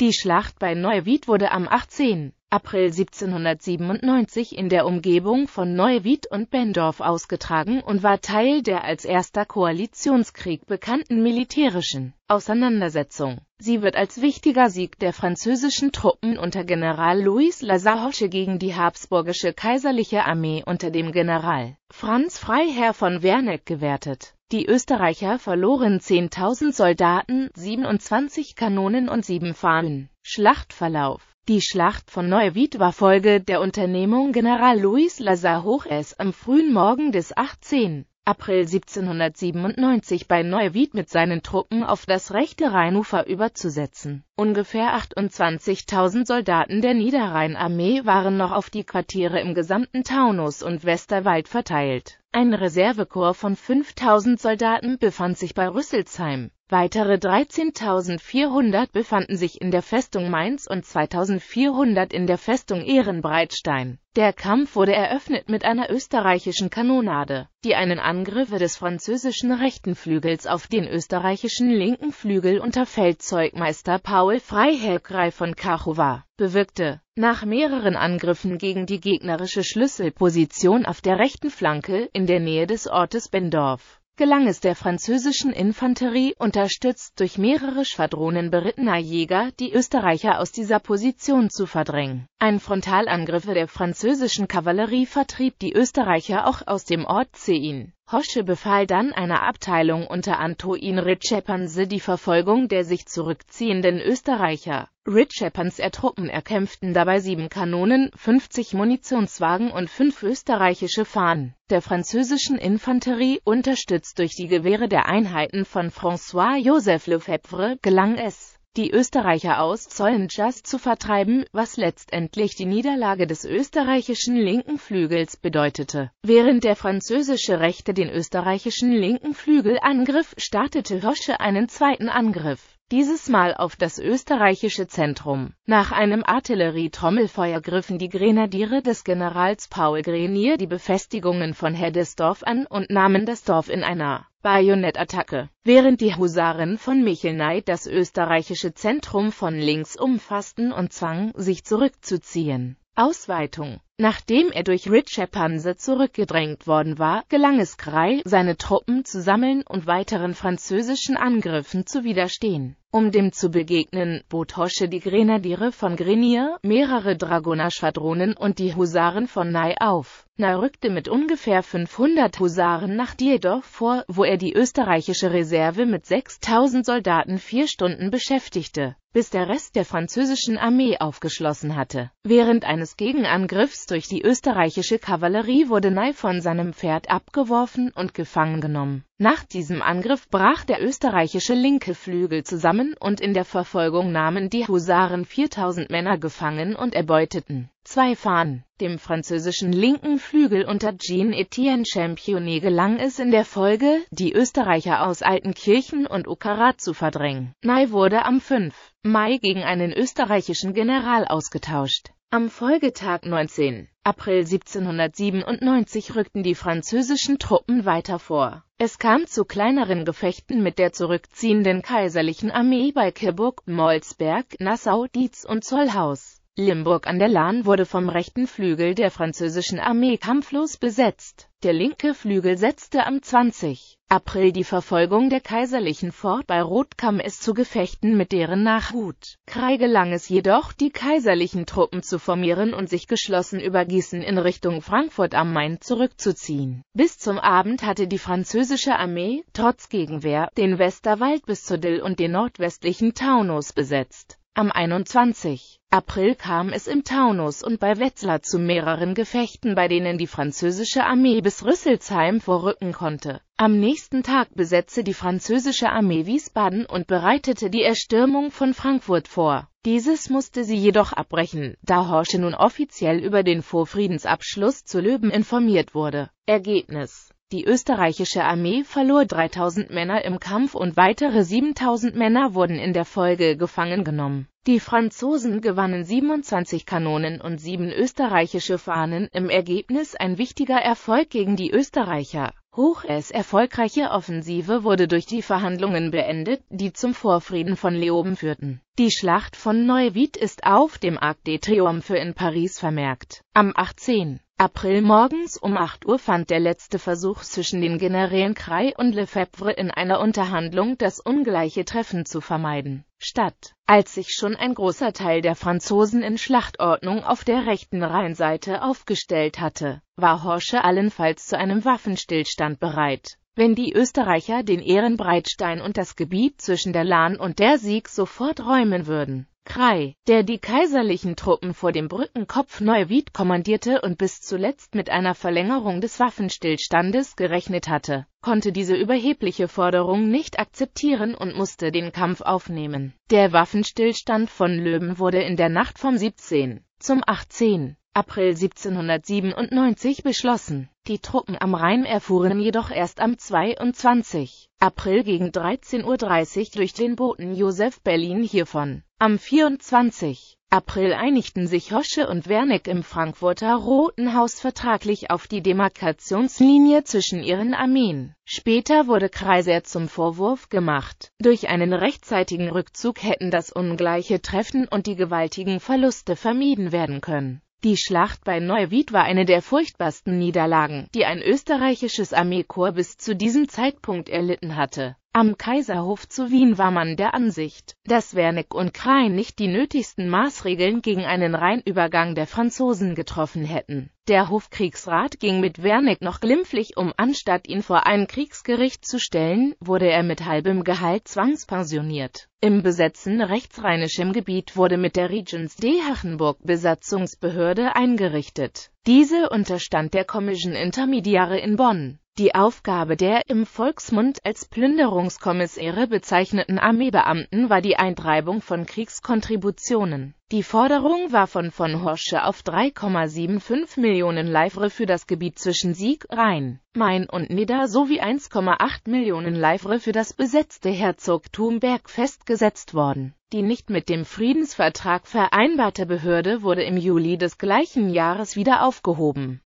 Die Schlacht bei Neuwied wurde am 18. April 1797 in der Umgebung von Neuwied und Bendorf ausgetragen und war Teil der als erster Koalitionskrieg bekannten militärischen Auseinandersetzung. Sie wird als wichtiger Sieg der französischen Truppen unter General Louis Lazarroche gegen die habsburgische kaiserliche Armee unter dem General Franz Freiherr von Werneck gewertet die Österreicher verloren 10.000 Soldaten, 27 Kanonen und 7 Fahnen. Schlachtverlauf die Schlacht von Neuwied war Folge der Unternehmung General Luis Lazar Hoches am frühen Morgen des 18. April 1797 bei Neuwied mit seinen Truppen auf das rechte Rheinufer überzusetzen. Ungefähr 28.000 Soldaten der Niederrheinarmee waren noch auf die Quartiere im gesamten Taunus und Westerwald verteilt. Ein Reservekorps von 5000 Soldaten befand sich bei Rüsselsheim. Weitere 13.400 befanden sich in der Festung Mainz und 2.400 in der Festung Ehrenbreitstein. Der Kampf wurde eröffnet mit einer österreichischen Kanonade, die einen Angriff des französischen rechten Flügels auf den österreichischen linken Flügel unter Feldzeugmeister Paul Freiherr von Kachowa bewirkte. Nach mehreren Angriffen gegen die gegnerische Schlüsselposition auf der rechten Flanke in der Nähe des Ortes Bendorf gelang es der französischen Infanterie, unterstützt durch mehrere Schwadronen berittener Jäger, die Österreicher aus dieser Position zu verdrängen. Ein Frontalangriff der französischen Kavallerie vertrieb die Österreicher auch aus dem Ort Zein. Hosche befahl dann einer Abteilung unter Antoine Ritschepanse die Verfolgung der sich zurückziehenden Österreicher. Ritschepans Truppen erkämpften dabei sieben Kanonen, 50 Munitionswagen und fünf österreichische Fahnen der französischen Infanterie, unterstützt durch die Gewehre der Einheiten von François-Joseph Lefebvre, gelang es, die Österreicher aus Zollenjas zu vertreiben, was letztendlich die Niederlage des österreichischen linken Flügels bedeutete. Während der französische Rechte den österreichischen linken Flügel angriff, startete Hosche einen zweiten Angriff dieses Mal auf das österreichische Zentrum. Nach einem Artillerietrommelfeuer griffen die Grenadiere des Generals Paul Grenier die Befestigungen von Heddesdorf an und nahmen das Dorf in einer Bajonettattacke. Während die Husaren von Michelnay das österreichische Zentrum von links umfassten und zwangen, sich zurückzuziehen. Ausweitung. Nachdem er durch Ritschepanse zurückgedrängt worden war, gelang es Krei, seine Truppen zu sammeln und weiteren französischen Angriffen zu widerstehen. Um dem zu begegnen, bot Hosche die Grenadiere von Grenier, mehrere Dragoner-Schwadronen und die Husaren von Ney auf. Ney rückte mit ungefähr 500 Husaren nach Diedorf vor, wo er die österreichische Reserve mit 6000 Soldaten vier Stunden beschäftigte, bis der Rest der französischen Armee aufgeschlossen hatte. Während eines Gegenangriffs durch die österreichische Kavallerie wurde Ney von seinem Pferd abgeworfen und gefangen genommen. Nach diesem Angriff brach der österreichische linke Flügel zusammen und in der Verfolgung nahmen die Husaren 4000 Männer gefangen und erbeuteten zwei Fahnen. Dem französischen linken Flügel unter Jean-Étienne Championnet gelang es in der Folge, die Österreicher aus Altenkirchen und Uckerath zu verdrängen. Ney wurde am 5. Mai gegen einen österreichischen General ausgetauscht. Am Folgetag 19. April 1797 rückten die französischen Truppen weiter vor. Es kam zu kleineren Gefechten mit der zurückziehenden kaiserlichen Armee bei Kirburg, Molsberg, Nassau, Dietz und Zollhaus. Limburg an der Lahn wurde vom rechten Flügel der französischen Armee kampflos besetzt. Der linke Flügel setzte am 20. April die Verfolgung der Kaiserlichen fort bei Rot kam es zu Gefechten mit deren Nachhut. Krei gelang es jedoch, die kaiserlichen Truppen zu formieren und sich geschlossen über Gießen in Richtung Frankfurt am Main zurückzuziehen. Bis zum Abend hatte die französische Armee, trotz Gegenwehr, den Westerwald bis zur Dill und den nordwestlichen Taunus besetzt. Am 21. April kam es im Taunus und bei Wetzlar zu mehreren Gefechten, bei denen die französische Armee bis Rüsselsheim vorrücken konnte. Am nächsten Tag besetzte die französische Armee Wiesbaden und bereitete die Erstürmung von Frankfurt vor. Dieses musste sie jedoch abbrechen, da Horsche nun offiziell über den Vorfriedensabschluss zu Löben informiert wurde. Ergebnis die österreichische Armee verlor 3000 Männer im Kampf und weitere 7000 Männer wurden in der Folge gefangen genommen. Die Franzosen gewannen 27 Kanonen und sieben österreichische Fahnen, im Ergebnis ein wichtiger Erfolg gegen die Österreicher. Ruches erfolgreiche Offensive wurde durch die Verhandlungen beendet, die zum Vorfrieden von Leoben führten. Die Schlacht von Neuwied ist auf dem Arc des Triomphe in Paris vermerkt. Am 18. April morgens um 8 Uhr fand der letzte Versuch zwischen den Generälen Krey und Lefebvre in einer Unterhandlung, das ungleiche Treffen zu vermeiden, statt. Als sich schon ein großer Teil der Franzosen in Schlachtordnung auf der rechten Rheinseite aufgestellt hatte, war Horsche allenfalls zu einem Waffenstillstand bereit. Wenn die Österreicher den Ehrenbreitstein und das Gebiet zwischen der Lahn und der Sieg sofort räumen würden, Krei, der die kaiserlichen Truppen vor dem Brückenkopf Neuwied kommandierte und bis zuletzt mit einer Verlängerung des Waffenstillstandes gerechnet hatte, konnte diese überhebliche Forderung nicht akzeptieren und musste den Kampf aufnehmen. Der Waffenstillstand von Löwen wurde in der Nacht vom 17. zum 18. April 1797 beschlossen. Die Truppen am Rhein erfuhren jedoch erst am 22. April gegen 13.30 Uhr durch den Boten Josef Berlin hiervon. Am 24. April einigten sich Hosche und Wernick im Frankfurter Roten Haus vertraglich auf die Demarkationslinie zwischen ihren Armeen. Später wurde Kreiser zum Vorwurf gemacht, durch einen rechtzeitigen Rückzug hätten das ungleiche Treffen und die gewaltigen Verluste vermieden werden können. Die Schlacht bei Neuwied war eine der furchtbarsten Niederlagen, die ein österreichisches Armeekorps bis zu diesem Zeitpunkt erlitten hatte. Am Kaiserhof zu Wien war man der Ansicht, dass Wernick und Krein nicht die nötigsten Maßregeln gegen einen Rheinübergang der Franzosen getroffen hätten. Der Hofkriegsrat ging mit Wernick noch glimpflich um, anstatt ihn vor ein Kriegsgericht zu stellen, wurde er mit halbem Gehalt zwangspensioniert. Im besetzten rechtsrheinischem Gebiet wurde mit der Regens D. Hachenburg Besatzungsbehörde eingerichtet. Diese unterstand der Commission Intermediare in Bonn. Die Aufgabe der im Volksmund als Plünderungskommissäre bezeichneten Armeebeamten war die Eintreibung von Kriegskontributionen. Die Forderung war von von Horsche auf 3,75 Millionen Livre für das Gebiet zwischen Sieg, Rhein, Main und Nidda sowie 1,8 Millionen Livre für das besetzte Herzogtum Berg festgesetzt worden. Die nicht mit dem Friedensvertrag vereinbarte Behörde wurde im Juli des gleichen Jahres wieder aufgehoben